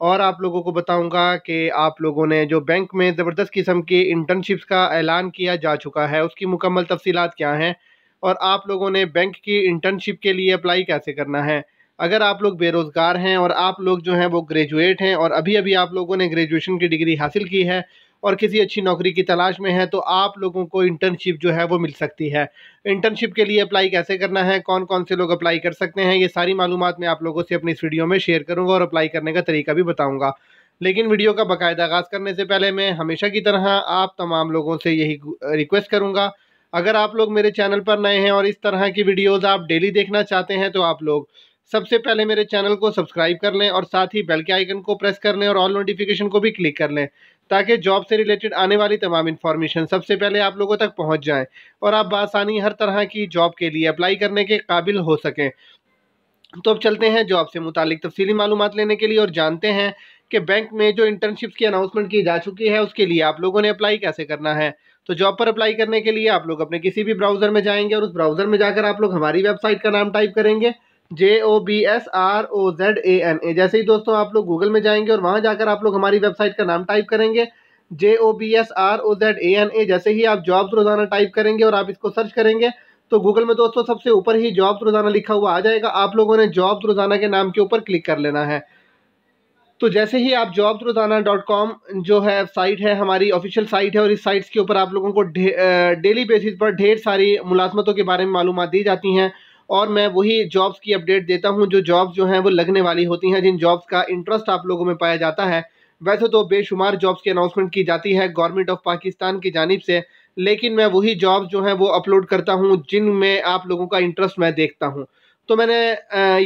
और आप लोगों को बताऊंगा कि आप लोगों ने जो बैंक में ज़बरदस्त किस्म के इंटर्नशिप्स का ऐलान किया जा चुका है उसकी मुकम्मल तफसीत क्या हैं और आप लोगों ने बैंक की इंटर्नशिप के लिए अप्लाई कैसे करना है अगर आप लोग बेरोज़गार हैं और आप लोग जो हैं वो ग्रेजुएट हैं और अभी अभी आप लोगों ने ग्रेजुएशन की डिग्री हासिल की है और किसी अच्छी नौकरी की तलाश में हैं तो आप लोगों को इंटर्नशिप जो है वो मिल सकती है इंटर्नशिप के लिए अप्लाई कैसे करना है कौन कौन से लोग अप्लाई कर सकते हैं ये सारी मालूम मैं आप लोगों से अपनी इस वीडियो में शेयर करूँगा और अप्लाई करने का तरीका भी बताऊँगा लेकिन वीडियो का बाकायदा आगाज़ करने से पहले मैं हमेशा की तरह आप तमाम लोगों से यही रिक्वेस्ट करूँगा अगर आप लोग मेरे चैनल पर नए हैं और इस तरह की वीडियोस आप डेली देखना चाहते हैं तो आप लोग सबसे पहले मेरे चैनल को सब्सक्राइब कर लें और साथ ही बेल के आइकन को प्रेस कर लें और ऑल नोटिफिकेशन को भी क्लिक कर लें ताकि जॉब से रिलेटेड आने वाली तमाम इन्फॉर्मेशन सबसे पहले आप लोगों तक पहुंच जाए और आप बसानी हर तरह की जॉब के लिए अप्लाई करने के काबिल हो सकें तो अब चलते हैं जॉब से मुतलिक तफसीली मालूम लेने के लिए और जानते हैं कि बैंक में जो इंटर्नशिप्स की अनाउंसमेंट की जा चुकी है उसके लिए आप लोगों ने अप्लाई कैसे करना है तो जॉब पर अप्लाई करने के लिए आप लोग अपने किसी भी ब्राउज़र में जाएंगे और उस ब्राउज़र में जाकर आप लोग हमारी वेबसाइट का नाम टाइप करेंगे J O B S R O Z A N A जैसे ही दोस्तों आप लोग गूगल में जाएंगे और वहाँ जाकर आप लोग हमारी वेबसाइट का नाम टाइप करेंगे J O B S R O Z A N A जैसे ही आप जॉब्स रोज़ाना टाइप करेंगे और आप इसको सर्च करेंगे तो गूगल में दोस्तों सबसे ऊपर ही जॉब्स रोज़ाना लिखा हुआ आ जाएगा आप लोगों ने जॉब्स रोज़ाना के नाम के ऊपर क्लिक कर लेना है तो जैसे ही आप जॉब्स रोज़ाना डॉट कॉम जो है साइट है हमारी ऑफिशियल साइट है और इस साइट्स के ऊपर आप लोगों को डेली बेसिस पर ढेर सारी मुलाजमतों के बारे में मालूम दी जाती हैं और मैं वही जॉब्स की अपडेट देता हूँ जो जॉब्स जो हैं वो लगने वाली होती हैं जिन जॉब्स का इंटरेस्ट आप लोगों में पाया जाता है वैसे तो बेशुमार जॉब्स की अनाउंसमेंट की जाती है गवर्नमेंट ऑफ पाकिस्तान की जानब से लेकिन मैं वही जॉब्स जो हैं वो अपलोड करता हूँ जिनमें आप लोगों का इंटरेस्ट मैं देखता हूँ तो मैंने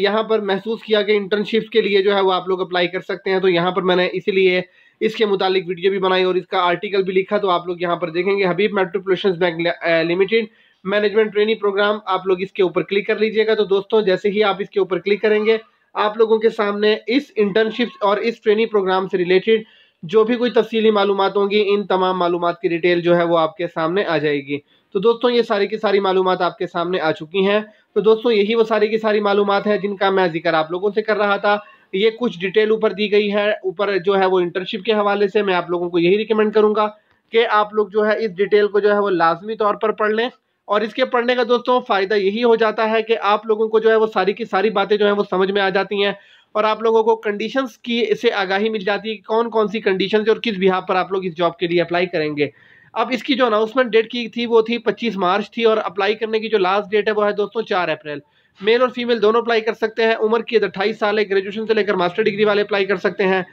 यहाँ पर महसूस किया कि इंटर्नशिप्स के लिए जो है वो आप लोग अप्लाई कर सकते हैं तो यहाँ पर मैंने इसीलिए इसके मुतालिक वीडियो भी बनाई और इसका आर्टिकल भी लिखा तो आप लोग यहाँ पर देखेंगे Habib metropolitan bank limited management training programme आप लोग इसके ऊपर क्लिक कर लीजिएगा तो दोस्तों जैसे ही आप इसके ऊपर क्लिक करेंगे आप लोगों के सामने इस इंटर्नशिप और इस ट्रेनिंग प्रोग्राम से रिलेटेड जो भी कोई तफसीली मालूम होंगी इन तमाम मालूम की डिटेल जो है वो आपके सामने आ जाएगी तो दोस्तों ये सारी की सारी मालूम आपके सामने आ चुकी हैं तो दोस्तों यही वो सारी की सारी मालूम है जिनका मैं जिक्र आप लोगों से कर रहा था ये कुछ डिटेल ऊपर दी गई है ऊपर जो है वो इंटर्नशिप के हवाले से मैं आप लोगों को यही रिकमेंड करूँगा कि आप लोग जो है इस डिटेल को जो है वो लाजमी तौर पर पढ़ लें और इसके पढ़ने का दोस्तों फ़ायदा यही हो जाता है कि आप लोगों को जो है वो सारी की सारी बातें जो है वो समझ में आ जाती हैं और आप लोगों को कंडीशंस की इससे आगाही मिल जाती है कि कौन कौन सी कंडीशंस और किस बिहार पर आप लोग इस जॉब के लिए अप्लाई करेंगे अब इसकी जो अनाउंसमेंट डेट की थी वो थी 25 मार्च थी और अप्लाई करने की जो लास्ट डेट है वो है दोस्तों 4 अप्रैल मेल और फीमेल दोनों अप्लाई कर सकते हैं उम्र की अट्ठाईस साल है ग्रेजुएशन से लेकर मास्टर डिग्री वाले अप्लाई कर सकते हैं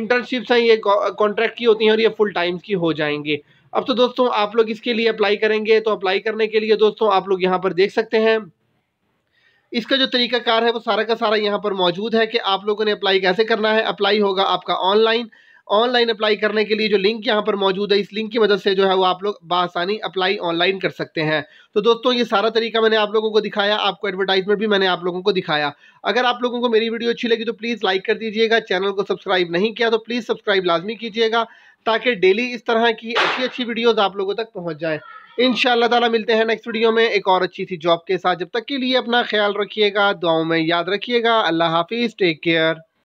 इंटर्नशिप्स हैं ये कॉन्ट्रैक्ट की होती हैं और ये फुल टाइम्स की हो जाएंगी अब तो दोस्तों आप लोग इसके लिए अप्लाई करेंगे तो अप्लाई करने के लिए दोस्तों आप लोग यहाँ पर देख सकते हैं इसका जो तरीकाकार है वो सारा का सारा यहाँ पर मौजूद है कि आप लोगों ने अप्लाई कैसे करना है अप्लाई होगा आपका ऑनलाइन ऑनलाइन अप्लाई करने के लिए जो लिंक यहाँ पर मौजूद है इस लिंक की मदद से जो है वो आप लोग बासानी अप्लाई ऑनलाइन कर सकते हैं तो दोस्तों ये सारा तरीका मैंने आप लोगों को दिखाया आपको एडवर्टाइजमेंट भी मैंने आप लोगों को दिखाया अगर आप लोगों को मेरी वीडियो अच्छी लगी तो प्लीज़ लाइक कर दीजिएगा चैनल को सब्सक्राइब नहीं किया तो प्लीज़ सब्सक्राइब लाजमी कीजिएगा ताकि डेली इस तरह की अच्छी अच्छी वीडियोज़ आप लोगों तक पहुँच जाए इन ताला मिलते हैं नेक्स्ट वीडियो में एक और अच्छी सी जॉब के साथ जब तक के लिए अपना ख्याल रखिएगा दुआओं में याद रखिएगा अल्लाह हाफिज़ टेक केयर